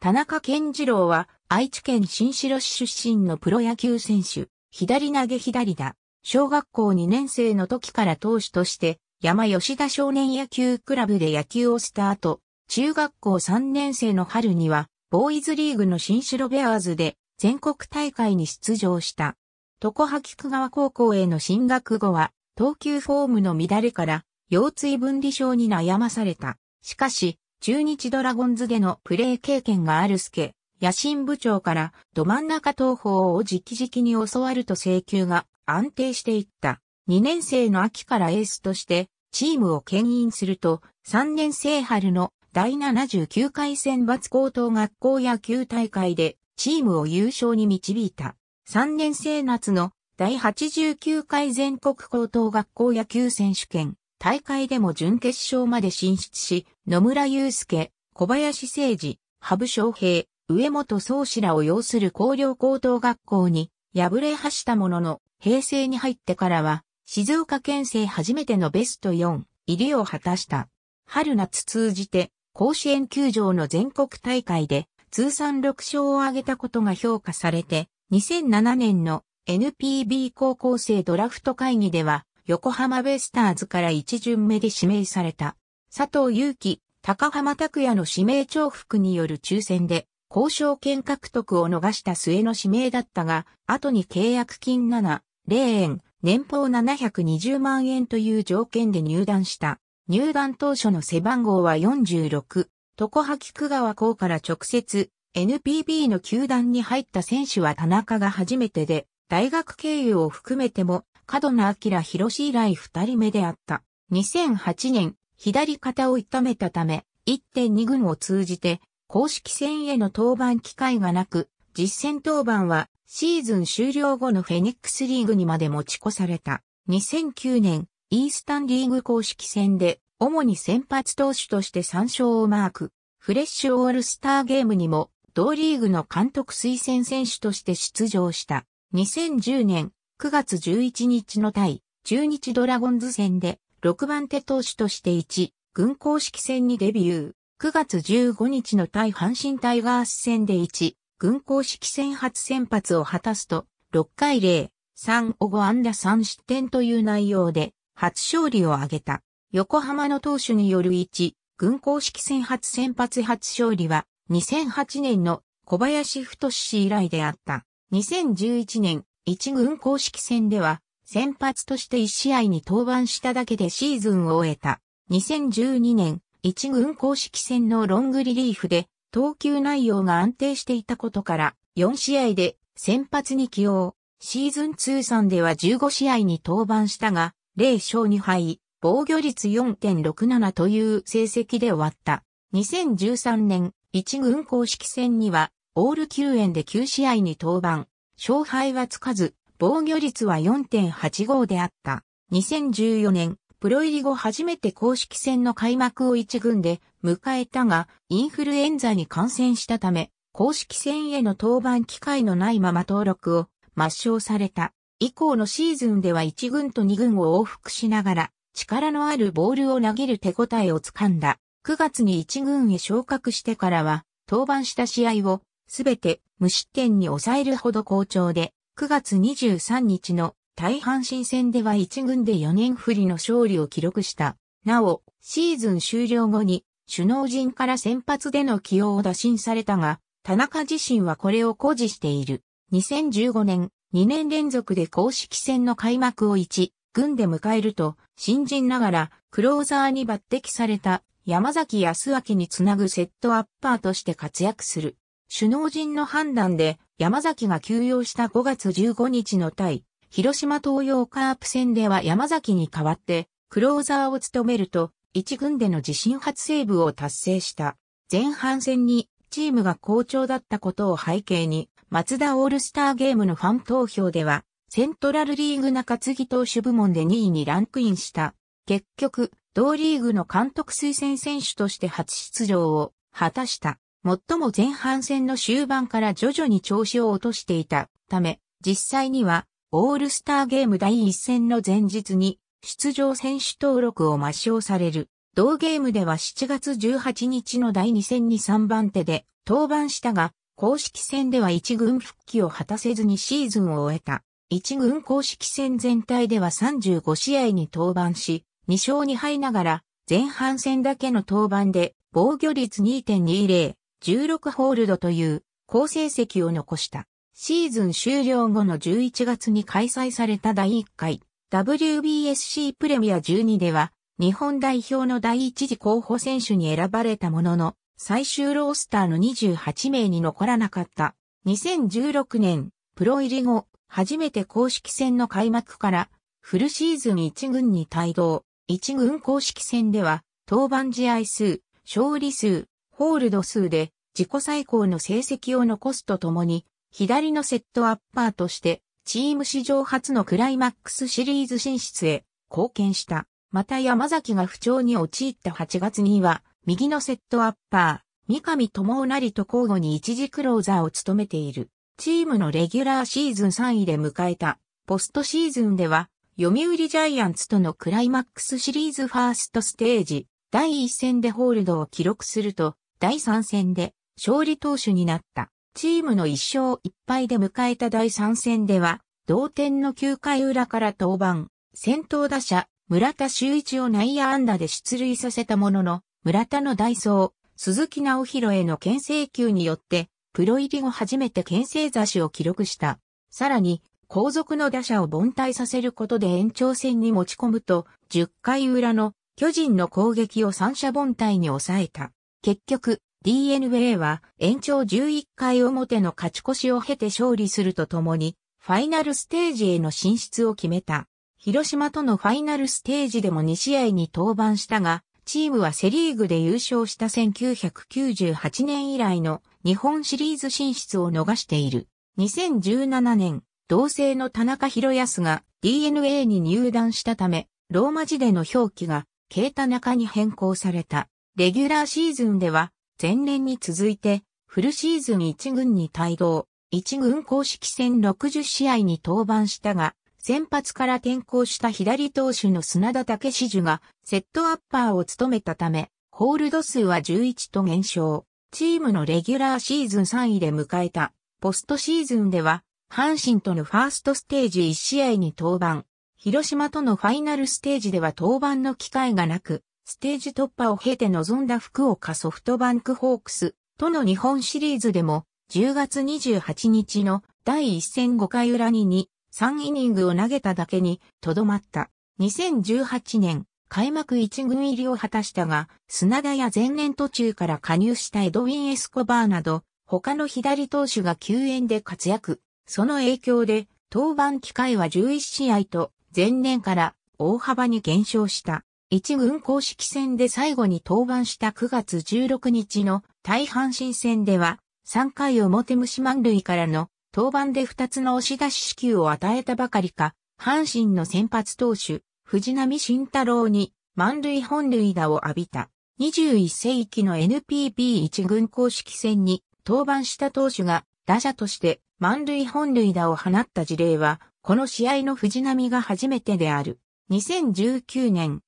田中健次郎は愛知県新城市出身のプロ野球選手、左投げ左打。小学校2年生の時から投手として山吉田少年野球クラブで野球をスタート。中学校3年生の春にはボーイズリーグの新城ベアーズで全国大会に出場した。常葉菊川高校への進学後は投球フォームの乱れから腰椎分離症に悩まされた。しかし、中日ドラゴンズでのプレー経験がある助、野心部長からど真ん中投法を直々に教わると請求が安定していった。2年生の秋からエースとしてチームを牽引すると3年生春の第79回選抜高等学校野球大会でチームを優勝に導いた。3年生夏の第89回全国高等学校野球選手権大会でも準決勝まで進出し、野村祐介、小林誠二、羽生昌平、上本総氏らを擁する高陵高等学校に敗れ走ったものの、平成に入ってからは、静岡県政初めてのベスト4入りを果たした。春夏通じて、甲子園球場の全国大会で、通算6勝を挙げたことが評価されて、2007年の NPB 高校生ドラフト会議では、横浜ベイスターズから一巡目で指名された、佐藤祐樹、高浜拓也の指名重複による抽選で、交渉権獲得を逃した末の指名だったが、後に契約金7、0円、年俸720万円という条件で入団した。入団当初の背番号は46、床波菊川校から直接、NPB の球団に入った選手は田中が初めてで、大学経由を含めても角野明宏以来二人目であった。2008年、左肩を痛めたため、1.2軍を通じて、公式戦への登板機会がなく、実戦登板はシーズン終了後のフェニックスリーグにまで持ち越された。2009年、イースタンリーグ公式戦で、主に先発投手として3勝をマーク。フレッシュオールスターゲームにも、同リーグの監督推薦選手として出場した。2010年、9月11日の対中日ドラゴンズ戦で6番手投手として1軍公式戦にデビュー。9月15日の対阪神タイガース戦で1軍公式戦初先発を果たすと6回0、3を5安打3失点という内容で初勝利を挙げた。横浜の投手による1、軍公式戦初先発初勝利は2008年の小林太氏以来であった。2011年1軍公式戦では、先発として1試合に登板しただけでシーズンを終えた。2012年、1軍公式戦のロングリリーフで、投球内容が安定していたことから、4試合で先発に起用。シーズン通算では15試合に登板したが、0勝2敗、防御率4.67という成績で終わった。2013年、1軍公式戦には、オール9円で9試合に登板。勝敗はつかず、防御率は4.85であった。2014年、プロ入り後初めて公式戦の開幕を一軍で迎えたが、インフルエンザに感染したため、公式戦への登板機会のないまま登録を抹消された。以降のシーズンでは1軍と2軍を往復しながら、力のあるボールを投げる手応えをつかんだ。9月に1軍へ昇格してからは、登板した試合をすべて無失点に抑えるほど好調で、9月23日の大阪新戦では1軍で4年振りの勝利を記録した。なお、シーズン終了後に首脳陣から先発での起用を打診されたが、田中自身はこれを誇示している。2015年、2年連続で公式戦の開幕を1、軍で迎えると、新人ながら、クローザーに抜擢された、山崎康明につなぐセットアッパーとして活躍する。首脳陣の判断で山崎が休養した5月15日の対、広島東洋カープ戦では山崎に代わって、クローザーを務めると、一軍での自身初セーブを達成した。前半戦にチームが好調だったことを背景に、松田オールスターゲームのファン投票では、セントラルリーグ中継ぎ投手部門で2位にランクインした。結局、同リーグの監督推薦選手として初出場を果たした。最も前半戦の終盤から徐々に調子を落としていたため、実際にはオールスターゲーム第1戦の前日に出場選手登録を抹消される。同ゲームでは7月18日の第2戦に3番手で登板したが、公式戦では1軍復帰を果たせずにシーズンを終えた。1軍公式戦全体では35試合に登板し、2勝2敗ながら前半戦だけの登板で防御率2.20、16ホールドという好成績を残した。シーズン終了後の11月に開催された第1回 WBSC プレミア12では日本代表の第一次候補選手に選ばれたものの最終ロースターの28名に残らなかった。2016年プロ入り後初めて公式戦の開幕からフルシーズン1軍に帯同。1軍公式戦では登板試合数、勝利数、ホールド数で自己最高の成績を残すとともに、左のセットアッパーとして、チーム史上初のクライマックスシリーズ進出へ貢献した。また山崎が不調に陥った8月には、右のセットアッパー、三上智成と交互に一時クローザーを務めている。チームのレギュラーシーズン3位で迎えた、ポストシーズンでは、読売ジャイアンツとのクライマックスシリーズファーストステージ、第1戦でホールドを記録すると、第3戦で勝利投手になった。チームの1勝1敗で迎えた第3戦では、同点の9回裏から登板、先頭打者、村田修一を内野安打で出塁させたものの、村田の代走、鈴木直弘への牽制球によって、プロ入り後初めて牽制差しを記録した。さらに、後続の打者を凡退させることで延長戦に持ち込むと、10回裏の巨人の攻撃を三者凡退に抑えた。結局、DNA は延長11回表の勝ち越しを経て勝利するとともに、ファイナルステージへの進出を決めた。広島とのファイナルステージでも2試合に登板したが、チームはセリーグで優勝した1998年以来の日本シリーズ進出を逃している。2017年、同性の田中博康が DNA に入団したため、ローマ字での表記が、慶田中に変更された。レギュラーシーズンでは、前年に続いて、フルシーズン1軍に帯同、1軍公式戦60試合に登板したが、先発から転向した左投手の砂田武史樹がセットアッパーを務めたため、ホールド数は11と減少。チームのレギュラーシーズン3位で迎えた、ポストシーズンでは、阪神とのファーストステージ1試合に登板、広島とのファイナルステージでは登板の機会がなく、ステージ突破を経て臨んだ福岡ソフトバンクホークスとの日本シリーズでも10月28日の第1戦5回裏に2、3イニングを投げただけにとどまった。2018年開幕1軍入りを果たしたが、砂田や前年途中から加入したエドウィン・エスコバーなど、他の左投手が救援で活躍。その影響で、登板機会は11試合と、前年から大幅に減少した。一軍公式戦で最後に登板した9月16日の大阪神戦では、3回表虫満塁からの登板で2つの押し出し支給を与えたばかりか、阪神の先発投手、藤波慎太郎に満塁本塁打を浴びた。21世紀の NPB 一軍公式戦に登板した投手が打者として満塁本塁打を放った事例は、この試合の藤波が初めてである。2019年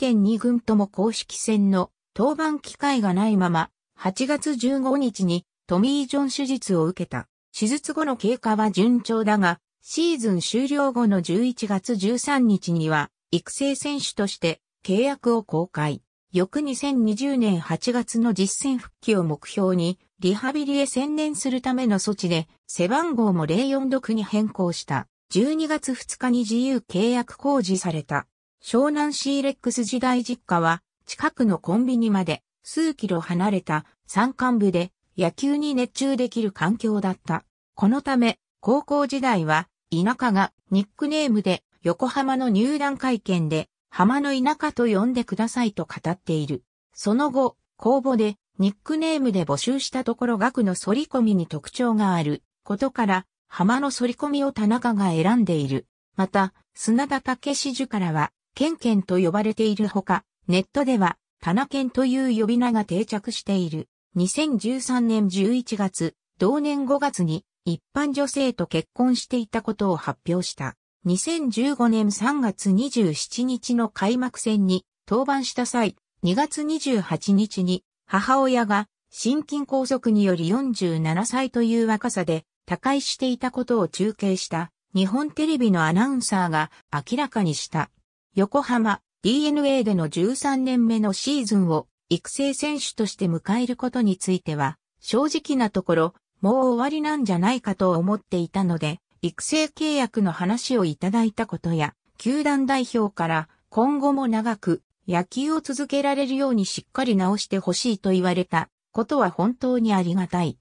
1.2軍とも公式戦の登板機会がないまま、8月15日にトミー・ジョン手術を受けた。手術後の経過は順調だが、シーズン終了後の11月13日には、育成選手として契約を公開。翌2020年8月の実戦復帰を目標に、リハビリへ専念するための措置で、背番号も04 6に変更した。12月2日に自由契約公示された。湘南シーレックス時代実家は、近くのコンビニまで数キロ離れた山間部で野球に熱中できる環境だった。このため、高校時代は、田舎がニックネームで横浜の入団会見で、浜の田舎と呼んでくださいと語っている。その後、公募でニックネームで募集したところ額の反り込みに特徴があることから、浜の反り込みを田中が選んでいる。また、砂田武史樹からは、ケンケンと呼ばれているほか、ネットでは、タナケンという呼び名が定着している。2013年11月、同年5月に一般女性と結婚していたことを発表した。2015年3月27日の開幕戦に登板した際、2月28日に母親が心筋梗塞により47歳という若さで他界していたことを中継した日本テレビのアナウンサーが明らかにした。横浜 DNA での13年目のシーズンを育成選手として迎えることについては、正直なところ、もう終わりなんじゃないかと思っていたので、育成契約の話をいただいたことや、球団代表から今後も長く野球を続けられるようにしっかり直してほしいと言われたことは本当にありがたい。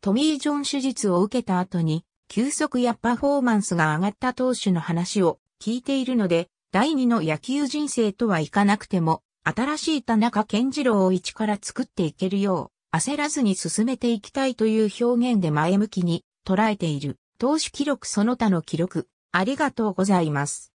トミー・ジョン手術を受けた後に、休速やパフォーマンスが上がった投手の話を聞いているので、第二の野球人生とはいかなくても、新しい田中健次郎を一から作っていけるよう、焦らずに進めていきたいという表現で前向きに捉えている。投手記録その他の記録、ありがとうございます。